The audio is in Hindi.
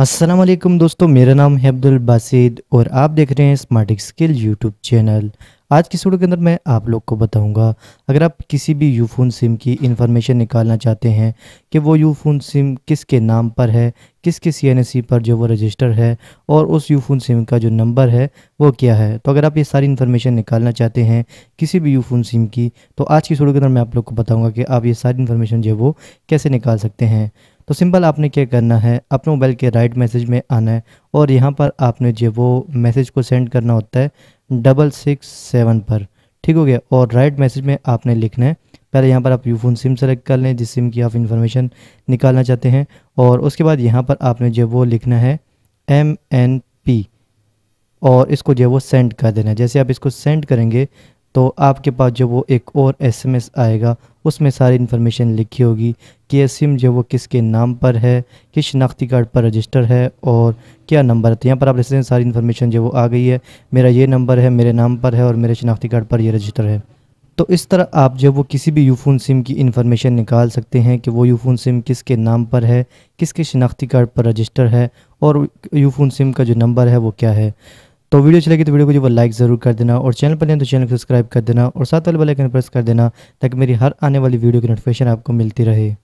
असलम दोस्तों मेरा नाम है अब्दुल बासिद और आप देख रहे हैं स्मार्ट स्किल यूट्यूब चैनल आज की वीडियो के अंदर मैं आप लोग को बताऊंगा अगर आप किसी भी यूफोन सिम की इन्फॉर्मेशन निकालना चाहते हैं कि वो यूफोन सिम किसके नाम पर है किसके सी पर जो वो रजिस्टर है और उस यूफोन सिम का जो नंबर है वो क्या है तो अगर आप ये सारी इन्फॉर्मेशन निकालना चाहते हैं किसी भी यूफोन सिम की तो आज की वीडियो के अंदर मैं आप लोग को बताऊँगा कि आप ये सारी इन्फॉर्मेशन जो है वो कैसे निकाल सकते हैं तो सिंपल आपने क्या करना है अपने मोबाइल के राइट मैसेज में आना है और यहाँ पर आपने जो वो मैसेज को सेंड करना होता है डबल सिक्स सेवन पर ठीक हो गया और राइट मैसेज में आपने लिखना है पहले यहाँ पर आप यूफोन सिम सेलेक्ट कर लें जिस सिम की आप इन्फॉर्मेशन निकालना चाहते हैं और उसके बाद यहाँ पर आपने जो वो लिखना है एम एन पी और इसको जो है वो सेंड कर देना है जैसे आप इसको सेंड करेंगे तो आपके पास जो वो एक और एसएमएस आएगा उसमें सारी इन्फॉर्मेशन लिखी होगी कि यह सिम जो वो किसके नाम पर है किस शनाख्ती कार्ड पर रजिस्टर है और क्या नंबर है तो यहाँ पर आप देख सकते हैं सारी इन्फॉर्मेशन जो वो आ गई है मेरा ये नंबर है मेरे नाम पर है और मेरे शनाख्ती कार्ड पर ये रजिस्टर है तो इस तरह आप जब वो किसी भी यूफ़ोन सिम की इन्फॉर्मेशन निकाल सकते हैं कि वो यूफ़ोन सिम किसके नाम पर है किसके शनाख्ती कार्ड पर रजिस्टर है और यूफ़ोन सिम का जो नंबर है वो क्या है तो वीडियो अच्छी लगी तो वीडियो को जो लाइक ज़रूर कर देना और चैनल पर नहीं तो चैनल को सब्सक्राइब कर देना और साथ वाले बेल आइकन प्रेस कर देना ताकि मेरी हर आने वाली वीडियो की नोटिफिकेशन आपको मिलती रहे